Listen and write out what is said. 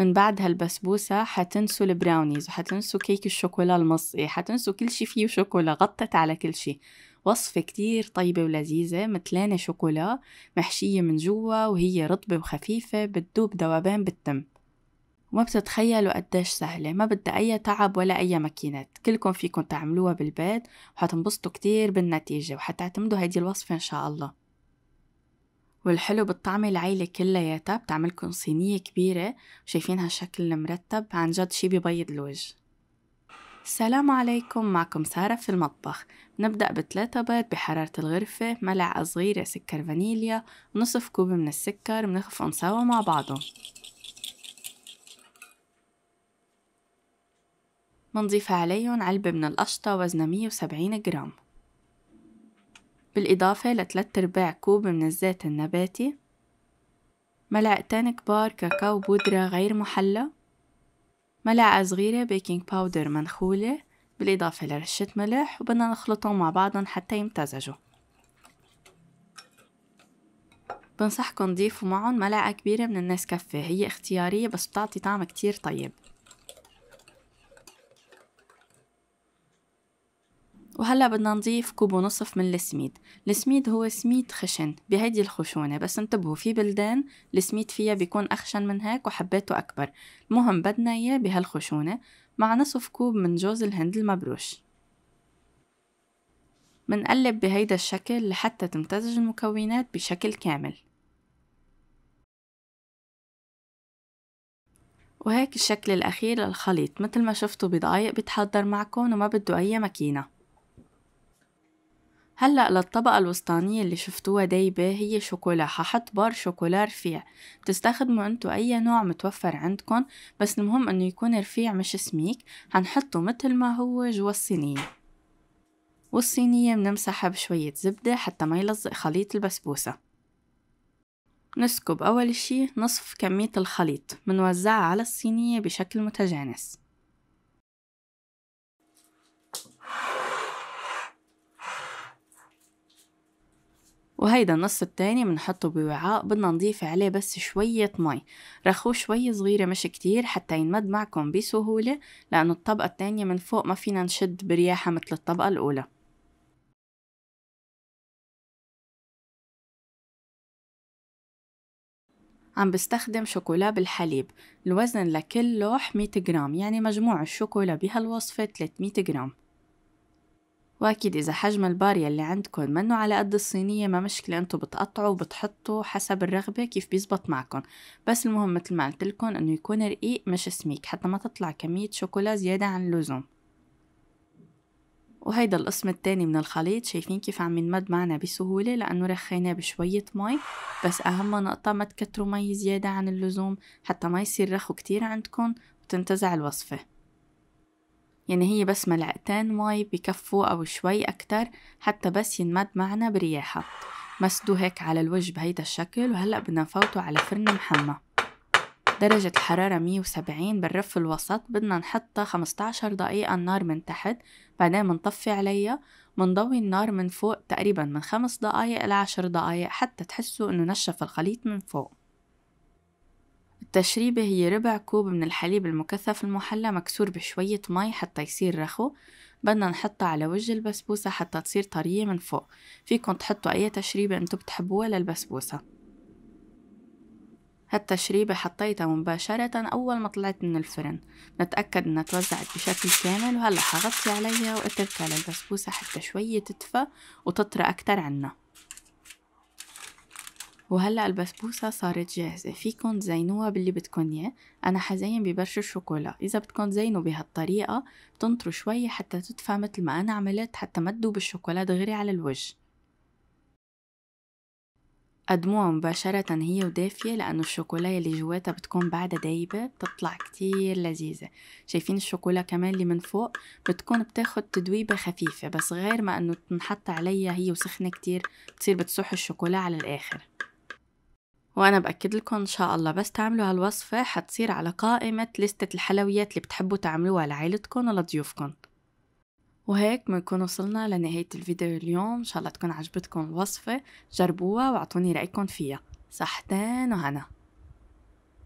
من بعد هالبسبوسة حتنسوا البراونيز وحتنسوا كيك الشوكولا المصري حتنسوا كل شي فيه شوكولا غطت على كل شي وصفة كتير طيبة ولذيذة متلانة شوكولا محشية من جوا وهي رطبة وخفيفة بتدوب دوابين بالتم وما بتتخيلوا قديش سهلة ما بدها أي تعب ولا أي ماكينات كلكم فيكم تعملوها بالبيت وحتنبسطوا كتير بالنتيجة وحتعتمدوا هيدي الوصفة إن شاء الله والحلو بتطعمي العيلة كلياتها بتعملكن صينية كبيرة وشايفينها هالشكل المرتب عن جد شي ببيض الوجه السلام عليكم معكم سارة في المطبخ نبدأ بثلاثة بيض بحرارة الغرفة ملعقة صغيرة سكر فانيليا ونصف كوب من السكر بنخفقن سوا مع بعضهم منضيف عليهم علبة من القشطة وزنها 170 جرام بالإضافة لثلاث أرباع كوب من الزيت النباتي ملعقتين كبار كاكاو بودرة غير محلى ملعقة صغيرة بيكنج باودر منخولة بالإضافة لرشة ملح وبدنا نخلطهم مع بعضهم حتى يمتزجوا بنصحكم تضيفوا معهم ملعقة كبيرة من كفة هي اختيارية بس بتعطي طعم كتير طيب وهلا بدنا نضيف كوب ونصف من السميد السميد هو سميد خشن بهيدي الخشونة بس انتبهوا في بلدان السميد فيها بيكون أخشن من هيك وحبيته أكبر المهم بدنا إياه بهالخشونة مع نصف كوب من جوز الهند المبروش منقلب بهيدا الشكل لحتى تمتزج المكونات بشكل كامل وهيك الشكل الأخير للخليط مثل ما شفتوا بدقايق بتحضر معكم وما بده أي ماكينة هلأ للطبقة الوسطانية اللي شفتوها دايبة هي شوكولا ححط بار شوكولا رفيع بتستخدموا انتو اي نوع متوفر عندكن بس المهم انه يكون رفيع مش سميك هنحطه مثل ما هو جوا الصينية والصينية بنمسحها بشوية زبدة حتى ما يلزق خليط البسبوسة نسكب أول شي نصف كمية الخليط منوزعها على الصينية بشكل متجانس وهيدا النص التاني بنحطه بوعاء بدنا نضيف عليه بس شوية مي رخوه شوي صغيرة مش كتير حتى ينمد معكم بسهولة لأنه الطبقة التانية من فوق ما فينا نشد برياحة مثل الطبقة الأولى عم بستخدم شوكولا بالحليب الوزن لكل لوح 100 جرام يعني مجموع الشوكولا بهالوصفة 300 جرام واكيد اذا حجم البار يلي عندكم منه على قد الصينيه ما مشكله انتم بتقطعوا وبتحطوا حسب الرغبه كيف بيزبط معكم بس المهم مثل ما قلت لكم انه يكون رقيق مش سميك حتى ما تطلع كميه شوكولا زياده عن اللزوم وهيدا القسم التاني من الخليط شايفين كيف عم ينمد معنا بسهولة لأنه رخيناه بشوية مي بس أهم نقطة ما تكتروا مي زيادة عن اللزوم حتى ما يصير رخو كتير عندكم وتنتزع الوصفة يعني هي بس ملعقتين مي بكفوا أو شوي أكتر حتى بس ينمد معنا برياحة مسدو هيك على الوجه بهيدا الشكل وهلأ بدنا نفوته على فرن محمى درجة الحرارة 170 بالرف الوسط بدنا نحطها 15 دقيقة النار من تحت بعدين منطفي عليها منضوي النار من فوق تقريبا من خمس دقايق لعشر دقايق حتى تحسوا انه نشف الخليط من فوق التشريبة هي ربع كوب من الحليب المكثف المحلى مكسور بشوية مي حتى يصير رخو بدنا نحطها على وجه البسبوسة حتى تصير طرية من فوق فيكن تحطوا أي تشريبة انتو بتحبوها للبسبوسة هالتشريبة حطيتها مباشرة أول ما طلعت من الفرن نتأكد إنها توزعت بشكل كامل وهلأ حغطي عليها وأتركها للبسبوسة حتى شوية تدفى وتطرى أكتر عنا وهلأ البسبوسة صارت جاهزة فيكن تزينوها باللي بدكن اياه أنا حزين ببرش الشوكولا إذا بدكن تزينوا بهالطريقة بتنطروا شوية حتى تدفى مثل ما أنا عملت حتى ما تدوب الشوكولا دغري على الوجه قدموها مباشرة هي ودافية لأنه الشوكولا اللي جواتها بتكون بعدها دايبة بتطلع كتير لذيذة شايفين الشوكولا كمان اللي من فوق بتكون بتاخد تدويبة خفيفة بس غير ما أنه تنحط عليها هي وسخنة كتير بتصير بتسوح الشوكولا على الآخر وأنا بأكد لكم إن شاء الله بس تعملوا هالوصفة حتصير على قائمة لستة الحلويات اللي بتحبوا تعملوها لعائلتكم ولضيوفكم وهيك بنكون وصلنا لنهاية الفيديو اليوم إن شاء الله تكون عجبتكم الوصفة جربوها واعطوني رأيكم فيها صحتين وهنا